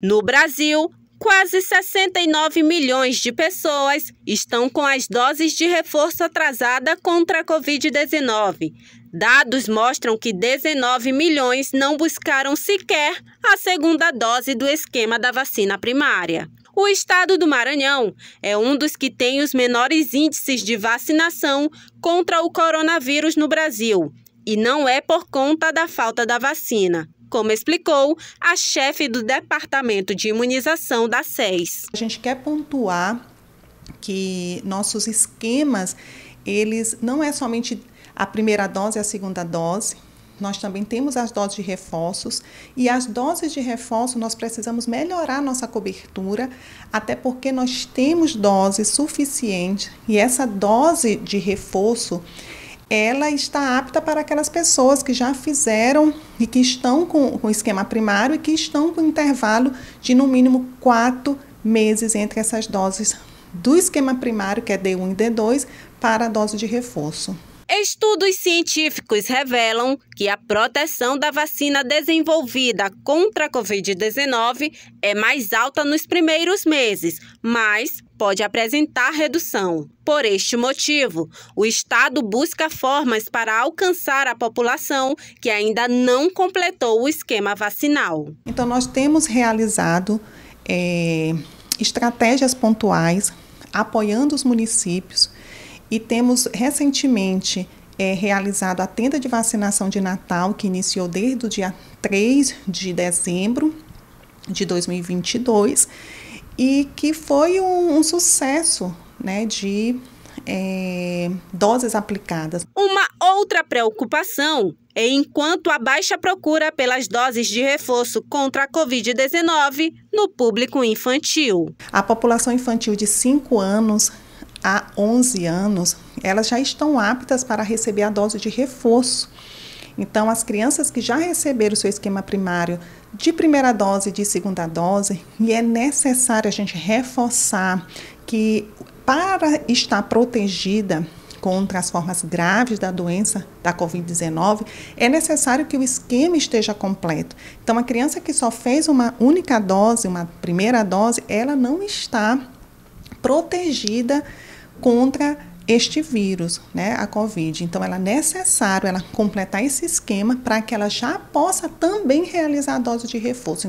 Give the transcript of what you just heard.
No Brasil, quase 69 milhões de pessoas estão com as doses de reforço atrasada contra a Covid-19. Dados mostram que 19 milhões não buscaram sequer a segunda dose do esquema da vacina primária. O estado do Maranhão é um dos que tem os menores índices de vacinação contra o coronavírus no Brasil. E não é por conta da falta da vacina como explicou a chefe do Departamento de Imunização da SES. A gente quer pontuar que nossos esquemas, eles não é somente a primeira dose e é a segunda dose, nós também temos as doses de reforços e as doses de reforço nós precisamos melhorar nossa cobertura, até porque nós temos dose suficiente e essa dose de reforço ela está apta para aquelas pessoas que já fizeram e que estão com o esquema primário e que estão com intervalo de no mínimo quatro meses entre essas doses do esquema primário, que é D1 e D2, para a dose de reforço. Estudos científicos revelam que a proteção da vacina desenvolvida contra a Covid-19 é mais alta nos primeiros meses, mas pode apresentar redução. Por este motivo, o Estado busca formas para alcançar a população que ainda não completou o esquema vacinal. Então, nós temos realizado é, estratégias pontuais, apoiando os municípios, e temos recentemente é, realizado a tenda de vacinação de Natal, que iniciou desde o dia 3 de dezembro de 2022 e que foi um, um sucesso né, de é, doses aplicadas. Uma outra preocupação é enquanto a baixa procura pelas doses de reforço contra a Covid-19 no público infantil. A população infantil de 5 anos a 11 anos, elas já estão aptas para receber a dose de reforço então, as crianças que já receberam o seu esquema primário de primeira dose e de segunda dose, e é necessário a gente reforçar que para estar protegida contra as formas graves da doença da Covid-19, é necessário que o esquema esteja completo. Então, a criança que só fez uma única dose, uma primeira dose, ela não está protegida contra este vírus, né, a Covid. Então, ela é necessário ela completar esse esquema para que ela já possa também realizar a dose de reforço.